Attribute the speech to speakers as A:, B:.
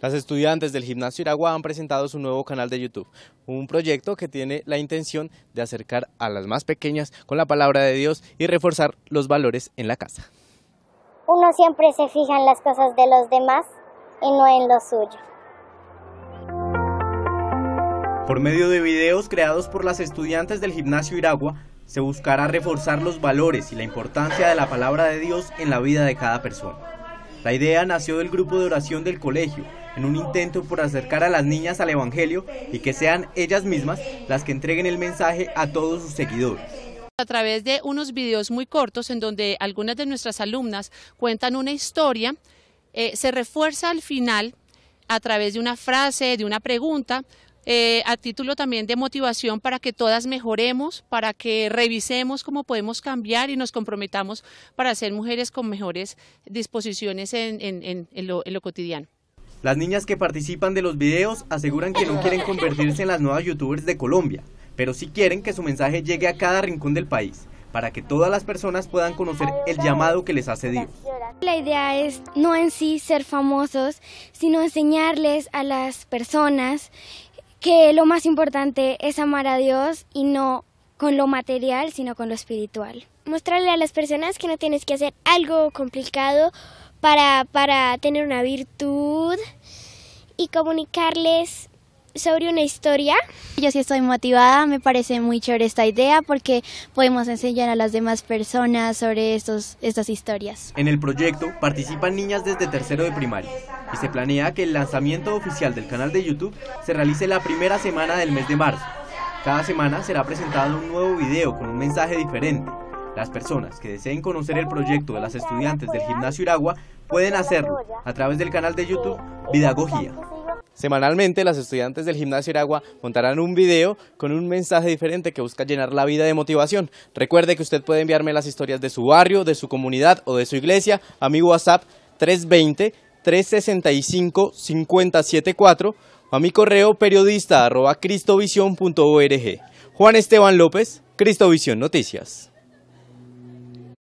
A: Las estudiantes del Gimnasio Iragua han presentado su nuevo canal de YouTube, un proyecto que tiene la intención de acercar a las más pequeñas con la palabra de Dios y reforzar los valores en la casa. Uno siempre se fija en las cosas de los demás y no en lo suyo. Por medio de videos creados por las estudiantes del Gimnasio Iragua, se buscará reforzar los valores y la importancia de la palabra de Dios en la vida de cada persona. La idea nació del grupo de oración del colegio, en un intento por acercar a las niñas al Evangelio y que sean ellas mismas las que entreguen el mensaje a todos sus seguidores
B: a través de unos videos muy cortos en donde algunas de nuestras alumnas cuentan una historia, eh, se refuerza al final a través de una frase, de una pregunta, eh, a título también de motivación para que todas mejoremos, para que revisemos cómo podemos cambiar y nos comprometamos para ser mujeres con mejores disposiciones en, lo cotidiano.
A: Las niñas que participan de los videos aseguran que no quieren convertirse en las nuevas youtubers de Colombia, pero sí quieren que su mensaje llegue a cada rincón del país, para que todas las personas puedan conocer el llamado que les hace Dios. La idea es no en sí ser famosos, sino enseñarles a las personas que lo más importante es amar a Dios y no con lo material, sino con lo espiritual. Mostrarle a las personas que no tienes que hacer algo complicado para, tener una virtud y comunicarles sobre una historia. Yo sí estoy motivada, me parece muy chévere esta idea porque podemos enseñar a las demás personas sobre estos, estas historias. En el proyecto participan niñas desde tercero de primaria y se planea que el lanzamiento oficial del canal de YouTube se realice la primera semana del mes de marzo. Cada semana será presentado un nuevo video con un mensaje diferente las personas que deseen conocer el proyecto de las estudiantes del Gimnasio Iragua pueden hacerlo a través del canal de YouTube Vidagogía. Semanalmente, las estudiantes del Gimnasio Iragua montarán un video con un mensaje diferente que busca llenar la vida de motivación. Recuerde que usted puede enviarme las historias de su barrio, de su comunidad o de su iglesia a mi WhatsApp 320 365 574 o a mi correo periodista arroba cristovision.org. Juan Esteban López, Cristovisión Noticias.